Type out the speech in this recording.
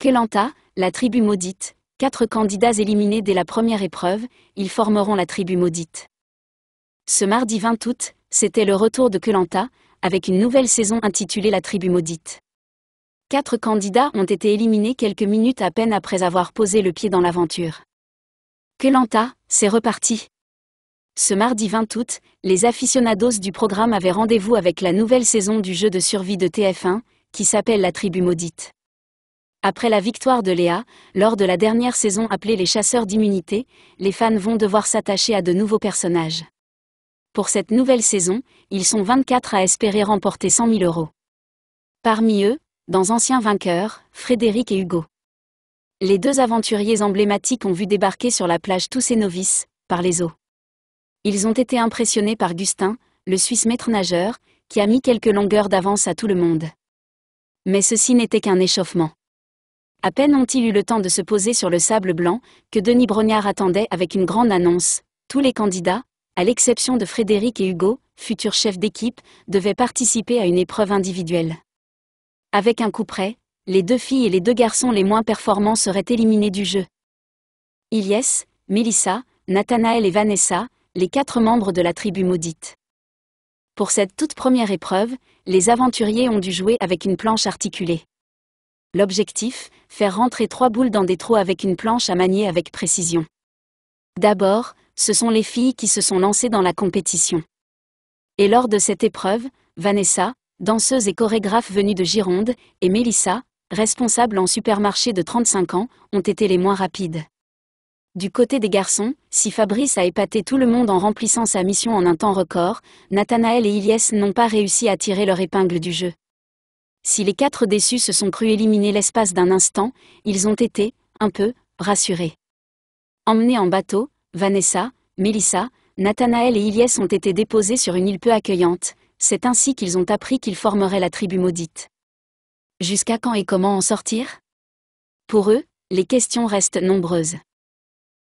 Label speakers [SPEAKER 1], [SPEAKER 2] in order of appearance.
[SPEAKER 1] Kelanta, la tribu maudite, quatre candidats éliminés dès la première épreuve, ils formeront la tribu maudite. Ce mardi 20 août, c'était le retour de Kelanta, avec une nouvelle saison intitulée La tribu maudite. Quatre candidats ont été éliminés quelques minutes à peine après avoir posé le pied dans l'aventure. Kelanta, c'est reparti. Ce mardi 20 août, les aficionados du programme avaient rendez-vous avec la nouvelle saison du jeu de survie de TF1, qui s'appelle La tribu maudite. Après la victoire de Léa, lors de la dernière saison appelée les chasseurs d'immunité, les fans vont devoir s'attacher à de nouveaux personnages. Pour cette nouvelle saison, ils sont 24 à espérer remporter 100 000 euros. Parmi eux, dans anciens vainqueurs, Frédéric et Hugo. Les deux aventuriers emblématiques ont vu débarquer sur la plage tous ces novices, par les eaux. Ils ont été impressionnés par Gustin, le Suisse maître nageur, qui a mis quelques longueurs d'avance à tout le monde. Mais ceci n'était qu'un échauffement. À peine ont-ils eu le temps de se poser sur le sable blanc, que Denis Brognard attendait avec une grande annonce. Tous les candidats, à l'exception de Frédéric et Hugo, futurs chefs d'équipe, devaient participer à une épreuve individuelle. Avec un coup près, les deux filles et les deux garçons les moins performants seraient éliminés du jeu. Ilyes, Melissa, Nathanaël et Vanessa, les quatre membres de la tribu maudite. Pour cette toute première épreuve, les aventuriers ont dû jouer avec une planche articulée. L'objectif, faire rentrer trois boules dans des trous avec une planche à manier avec précision. D'abord, ce sont les filles qui se sont lancées dans la compétition. Et lors de cette épreuve, Vanessa, danseuse et chorégraphe venue de Gironde, et Mélissa, responsable en supermarché de 35 ans, ont été les moins rapides. Du côté des garçons, si Fabrice a épaté tout le monde en remplissant sa mission en un temps record, Nathanaël et Ilyes n'ont pas réussi à tirer leur épingle du jeu. Si les quatre déçus se sont crus éliminés l'espace d'un instant, ils ont été, un peu, rassurés. Emmenés en bateau, Vanessa, Melissa, Nathanaël et Iliès ont été déposés sur une île peu accueillante, c'est ainsi qu'ils ont appris qu'ils formeraient la tribu maudite. Jusqu'à quand et comment en sortir Pour eux, les questions restent nombreuses.